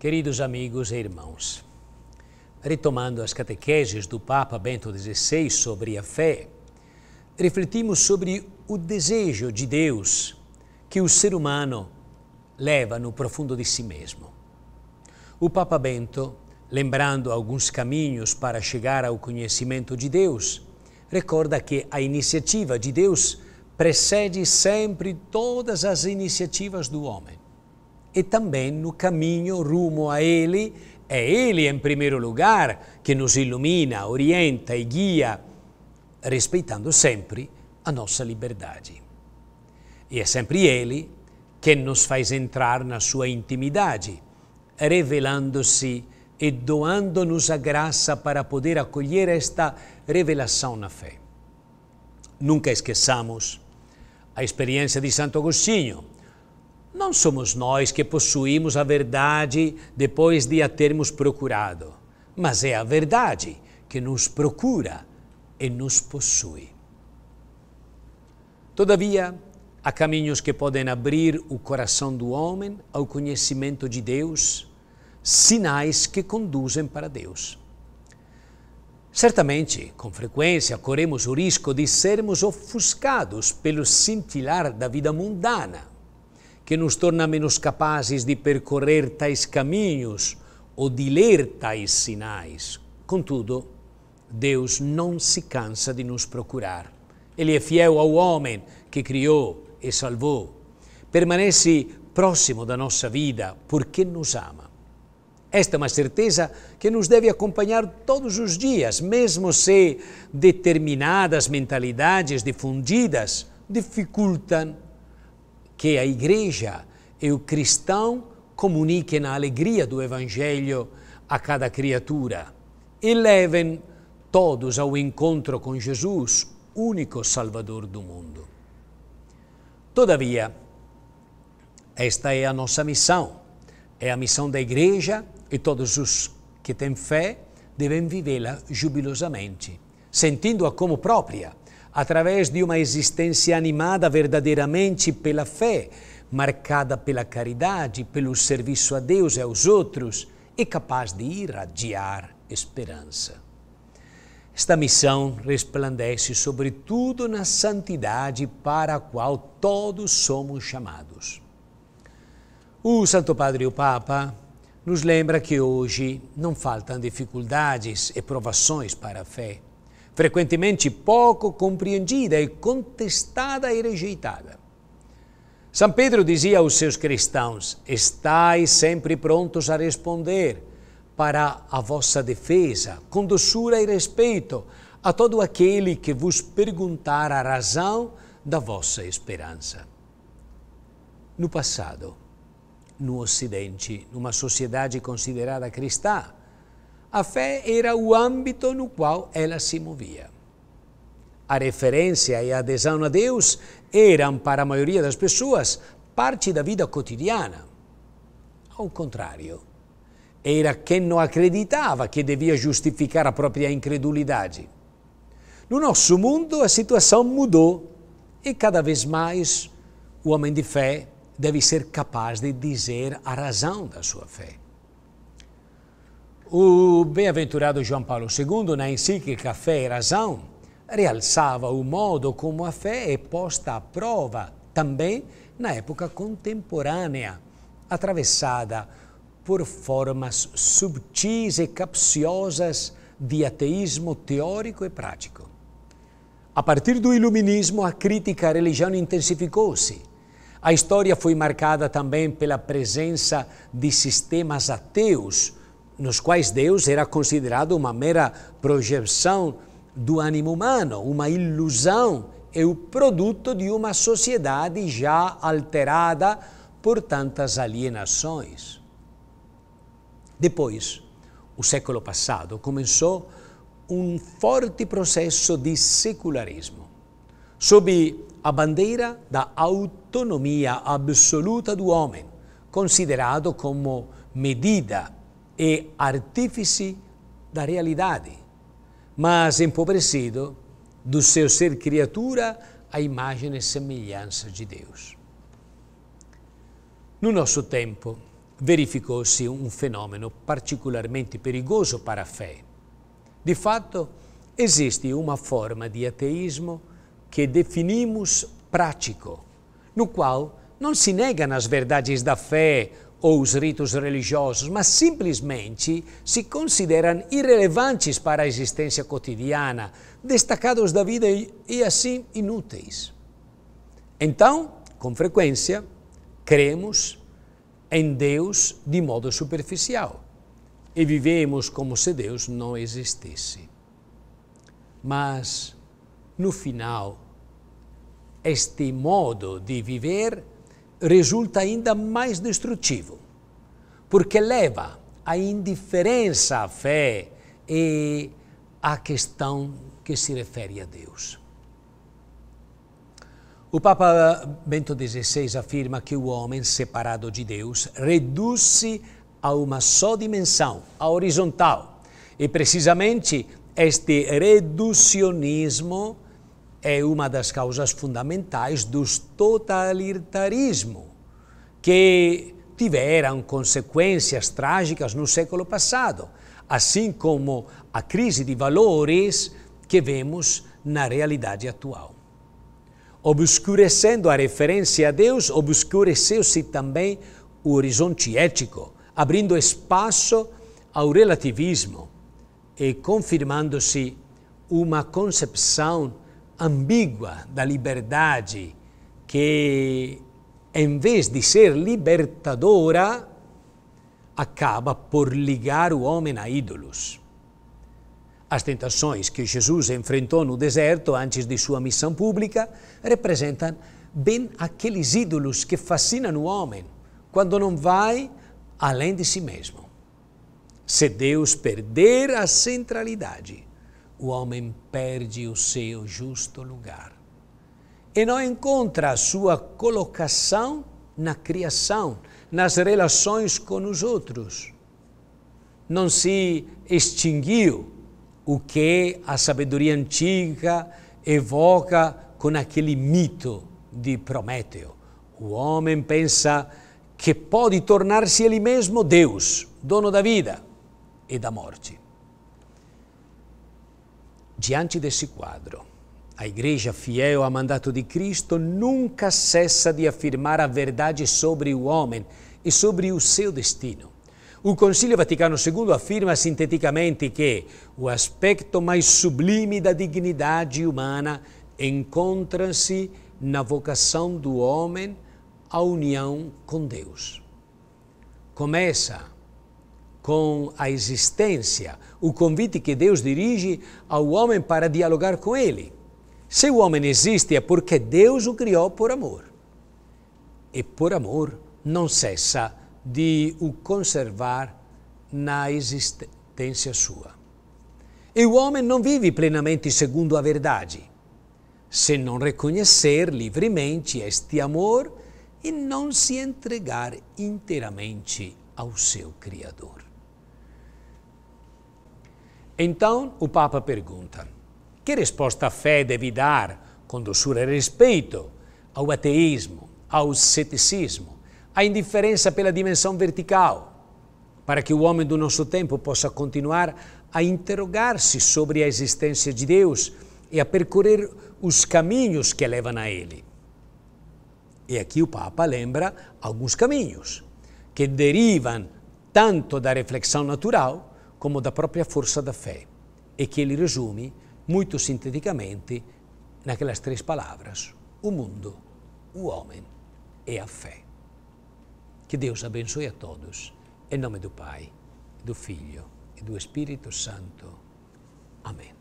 Queridos amigos e irmãos, retomando as catequeses do Papa Bento XVI sobre a fé, refletimos sobre o desejo de Deus que o ser humano leva no profundo de si mesmo. O Papa Bento, lembrando alguns caminhos para chegar ao conhecimento de Deus, recorda que a iniciativa de Deus precede sempre todas as iniciativas do homem e também no caminho rumo a Ele. É Ele, em primeiro lugar, que nos ilumina, orienta e guia, respeitando sempre a nossa liberdade. E é sempre Ele que nos faz entrar na sua intimidade, revelando-se e doando-nos a graça para poder acolher esta revelação na fé. Nunca esqueçamos a experiência de Santo Agostinho, não somos nós que possuímos a verdade depois de a termos procurado, mas é a verdade que nos procura e nos possui. Todavia, há caminhos que podem abrir o coração do homem ao conhecimento de Deus, sinais que conduzem para Deus. Certamente, com frequência, corremos o risco de sermos ofuscados pelo cintilar da vida mundana que nos torna menos capazes de percorrer tais caminhos ou de ler tais sinais. Contudo, Deus não se cansa de nos procurar. Ele é fiel ao homem que criou e salvou. Permanece próximo da nossa vida porque nos ama. Esta é uma certeza que nos deve acompanhar todos os dias, mesmo se determinadas mentalidades difundidas dificultam que a igreja e o cristão comuniquem a alegria do Evangelho a cada criatura e levem todos ao encontro com Jesus, único Salvador do mundo. Todavia, esta é a nossa missão, é a missão da Igreja e todos os que têm fé devem vivê-la jubilosamente, sentindo-a como própria, através de uma existência animada verdadeiramente pela fé, marcada pela caridade, pelo serviço a Deus e aos outros, e capaz de irradiar esperança. Esta missão resplandece, sobretudo, na santidade para a qual todos somos chamados. O Santo Padre o Papa nos lembra que hoje não faltam dificuldades e provações para a fé frequentemente pouco compreendida e contestada e rejeitada. São Pedro dizia aos seus cristãos: "Estais sempre prontos a responder para a vossa defesa, com doçura e respeito, a todo aquele que vos perguntar a razão da vossa esperança. No passado, no Ocidente, numa sociedade considerada cristã, a fé era o âmbito no qual ela se movia. A referência e a adesão a Deus eram, para a maioria das pessoas, parte da vida cotidiana. Ao contrário, era quem não acreditava que devia justificar a própria incredulidade. No nosso mundo, a situação mudou e cada vez mais o homem de fé deve ser capaz de dizer a razão da sua fé. O bem-aventurado João Paulo II, na encíclica Fé e Razão, realçava o modo como a fé é posta à prova também na época contemporânea, atravessada por formas subtis e capciosas de ateísmo teórico e prático. A partir do iluminismo, a crítica à religião intensificou-se. A história foi marcada também pela presença de sistemas ateus nos quais Deus era considerado uma mera projeção do ânimo humano, uma ilusão, e é o produto de uma sociedade já alterada por tantas alienações. Depois, o século passado começou um forte processo de secularismo, sob a bandeira da autonomia absoluta do homem, considerado como medida e artífice da realidade, mas empobrecido do seu ser criatura à imagem e semelhança de Deus. No nosso tempo, verificou-se um fenômeno particularmente perigoso para a fé. De fato, existe uma forma de ateísmo que definimos prático, no qual não se negam as verdades da fé ou os ritos religiosos, mas simplesmente se consideram irrelevantes para a existência cotidiana, destacados da vida e assim inúteis. Então, com frequência, cremos em Deus de modo superficial e vivemos como se Deus não existisse. Mas, no final, este modo de viver resulta ainda mais destrutivo, porque leva à indiferença à fé e à questão que se refere a Deus. O Papa Bento XVI afirma que o homem, separado de Deus, reduz-se a uma só dimensão, a horizontal. E precisamente este reducionismo é uma das causas fundamentais do totalitarismo, que tiveram consequências trágicas no século passado, assim como a crise de valores que vemos na realidade atual. Obscurecendo a referência a Deus, obscureceu-se também o horizonte ético, abrindo espaço ao relativismo e confirmando-se uma concepção ambígua da liberdade, que em vez de ser libertadora, acaba por ligar o homem a ídolos. As tentações que Jesus enfrentou no deserto antes de sua missão pública representam bem aqueles ídolos que fascinam o homem quando não vai além de si mesmo. Se Deus perder a centralidade o homem perde o seu justo lugar e não encontra a sua colocação na criação, nas relações com os outros. Não se extinguiu o que a sabedoria antiga evoca com aquele mito de Prometeu. O homem pensa que pode tornar-se ele mesmo Deus, dono da vida e da morte. Diante desse quadro, a Igreja fiel ao mandato de Cristo nunca cessa de afirmar a verdade sobre o homem e sobre o seu destino. O Concílio Vaticano II afirma sinteticamente que o aspecto mais sublime da dignidade humana encontra-se na vocação do homem à união com Deus. Começa com a existência, o convite que Deus dirige ao homem para dialogar com ele. Se o homem existe é porque Deus o criou por amor. E por amor não cessa de o conservar na existência sua. E o homem não vive plenamente segundo a verdade, se não reconhecer livremente este amor e não se entregar inteiramente ao seu Criador. Então o Papa pergunta: que resposta a fé deve dar com doçura e respeito ao ateísmo, ao ceticismo, à indiferença pela dimensão vertical, para que o homem do nosso tempo possa continuar a interrogar-se sobre a existência de Deus e a percorrer os caminhos que levam a Ele? E aqui o Papa lembra alguns caminhos que derivam tanto da reflexão natural como da própria força da fé e que ele resume, muito sinteticamente, naquelas três palavras: o mundo, o homem e a fé. Que Deus abençoe a todos, em nome do Pai, do Filho e do Espírito Santo. Amém.